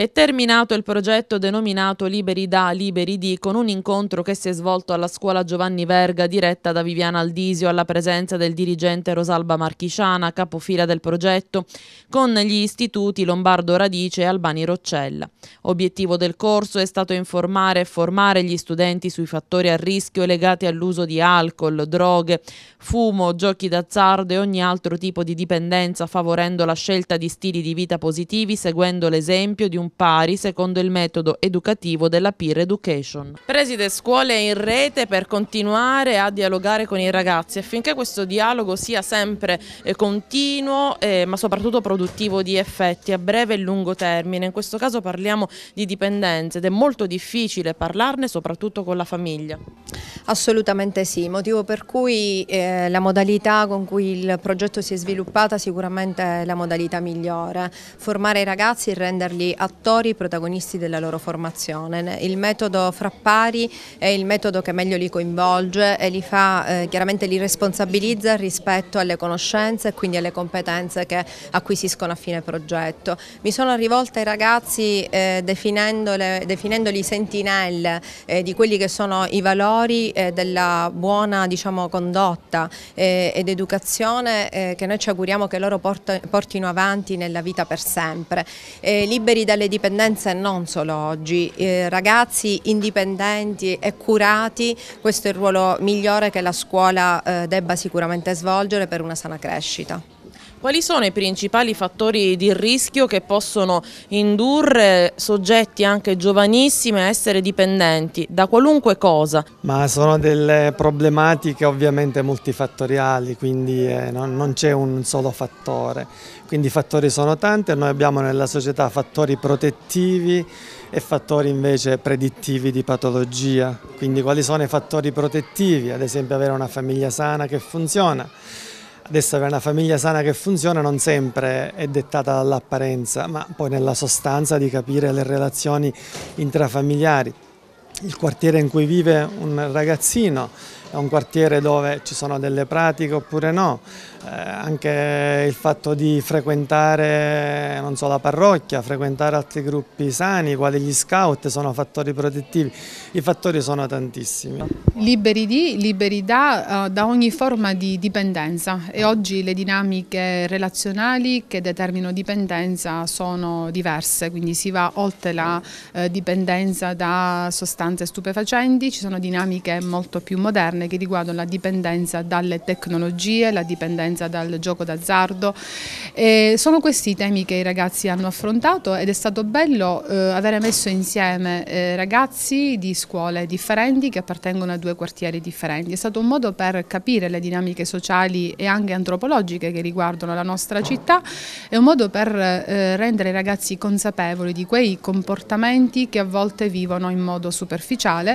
È terminato il progetto denominato Liberi da, Liberi di con un incontro che si è svolto alla scuola Giovanni Verga diretta da Viviana Aldisio alla presenza del dirigente Rosalba Marchisciana, capofila del progetto, con gli istituti Lombardo Radice e Albani Roccella. Obiettivo del corso è stato informare e formare gli studenti sui fattori a rischio legati all'uso di alcol, droghe, fumo, giochi d'azzardo e ogni altro tipo di dipendenza favorendo la scelta di stili di vita positivi seguendo l'esempio di un pari secondo il metodo educativo della peer education. Preside scuole in rete per continuare a dialogare con i ragazzi affinché questo dialogo sia sempre eh, continuo eh, ma soprattutto produttivo di effetti a breve e lungo termine. In questo caso parliamo di dipendenze ed è molto difficile parlarne soprattutto con la famiglia. Assolutamente sì, motivo per cui eh, la modalità con cui il progetto si è sviluppata sicuramente è la modalità migliore, formare i ragazzi e renderli attori protagonisti della loro formazione. Il metodo frappari è il metodo che meglio li coinvolge e li fa, eh, chiaramente li responsabilizza rispetto alle conoscenze e quindi alle competenze che acquisiscono a fine progetto. Mi sono rivolta ai ragazzi eh, definendoli sentinelle eh, di quelli che sono i valori eh, eh, della buona diciamo, condotta eh, ed educazione eh, che noi ci auguriamo che loro porto, portino avanti nella vita per sempre. Eh, liberi dalle dipendenze non solo oggi, eh, ragazzi indipendenti e curati, questo è il ruolo migliore che la scuola eh, debba sicuramente svolgere per una sana crescita. Quali sono i principali fattori di rischio che possono indurre soggetti anche giovanissimi a essere dipendenti da qualunque cosa? Ma sono delle problematiche ovviamente multifattoriali, quindi eh, non, non c'è un solo fattore. Quindi i fattori sono tanti e noi abbiamo nella società fattori protettivi e fattori invece predittivi di patologia. Quindi quali sono i fattori protettivi? Ad esempio avere una famiglia sana che funziona Adesso per una famiglia sana che funziona non sempre è dettata dall'apparenza, ma poi nella sostanza di capire le relazioni intrafamiliari. Il quartiere in cui vive un ragazzino è un quartiere dove ci sono delle pratiche oppure no, eh, anche il fatto di frequentare so, la parrocchia, frequentare altri gruppi sani, quali gli scout, sono fattori protettivi, i fattori sono tantissimi. Liberi di, liberi da, eh, da ogni forma di dipendenza e oggi le dinamiche relazionali che determinano dipendenza sono diverse, quindi si va oltre la eh, dipendenza da sostanze stupefacenti, ci sono dinamiche molto più moderne donne che riguardano la dipendenza dalle tecnologie, la dipendenza dal gioco d'azzardo. sono questi i temi che i ragazzi hanno affrontato ed è stato bello eh, avere messo insieme eh, ragazzi di scuole differenti che appartengono a due quartieri differenti. È stato un modo per capire le dinamiche sociali e anche antropologiche che riguardano la nostra città, è un modo per eh, rendere i ragazzi consapevoli di quei comportamenti che a volte vivono in modo superficiale